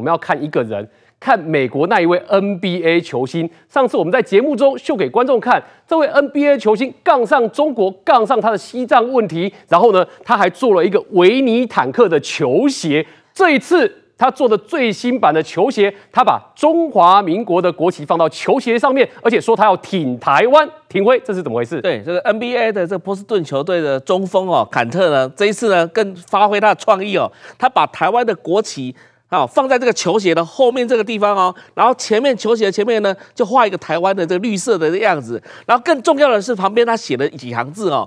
我们要看一个人，看美国那一位 NBA 球星。上次我们在节目中秀给观众看，这位 NBA 球星杠上中国，杠上他的西藏问题，然后呢，他还做了一个维尼坦克的球鞋。这一次他做的最新版的球鞋，他把中华民国的国旗放到球鞋上面，而且说他要挺台湾、挺威，这是怎么回事？对，这个 NBA 的这波士顿球队的中锋哦，坎特呢，这一次呢更发挥他的创意哦，他把台湾的国旗。好，放在这个球鞋的后面这个地方哦，然后前面球鞋的前面呢，就画一个台湾的这个绿色的样子。然后更重要的是旁边他写了几行字哦，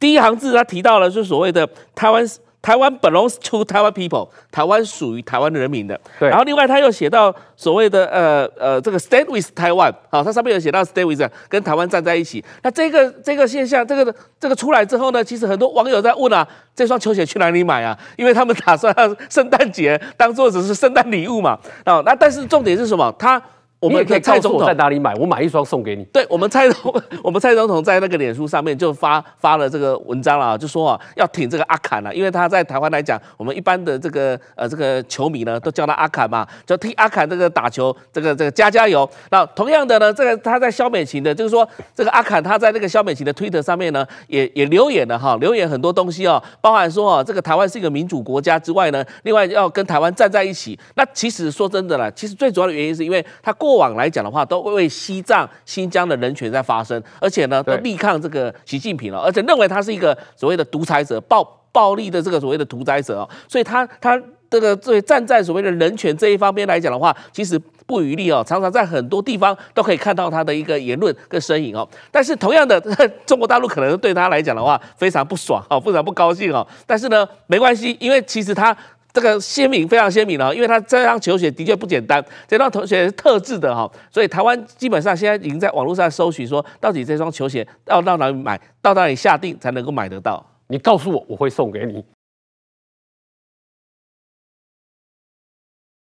第一行字他提到了是所谓的台湾。台湾 belongs to 台湾 people，台湾属于台湾的人民的。对，然后另外他又写到所谓的呃呃这个 stand with 台湾，好，啊，他上面有写到 stand with，跟台湾站在一起。那这个这个现象，这个这个出来之后呢，其实很多网友在问啊，这双球鞋去哪里买啊？因为他们打算圣诞节当做只是圣诞礼物嘛。啊，那但是重点是什么？他我们可以蔡总统在哪里买？我买一双送给你。对，我们蔡总，我们蔡总统在那个脸书上面就发发了这个文章了，就说啊，要挺这个阿坎了，因为他在台湾来讲，我们一般的这个呃这个球迷呢，都叫他阿坎嘛，就替阿坎这个打球，这个这个加加油。那同样的呢，这个他在消美琴的，就是说这个阿坎他在那个消美琴的推特上面呢，也也留言了哈，留言很多东西哦，包含说啊，这个台湾是一个民主国家之外呢，另外要跟台湾站在一起。那其实说真的啦，其实最主要的原因是因为他过。往来讲的话，都会为西藏、新疆的人权在发声，而且呢，都力抗这个习近平了，而且认为他是一个所谓的独裁者、暴暴力的这个所谓的屠宰者哦。所以他他这个对站在所谓的人权这一方面来讲的话，其实不余力哦，常常在很多地方都可以看到他的一个言论跟身影哦。但是同样的，中国大陆可能对他来讲的话，非常不爽哦，非常不高兴哦。但是呢，没关系，因为其实他。这个鲜明非常鲜明了，因为它这双球鞋的确不简单，这双球鞋是特制的哈，所以台湾基本上现在已经在网络上搜寻，说到底这双球鞋要到哪里买到哪里下定才能够买得到。你告诉我，我会送给你。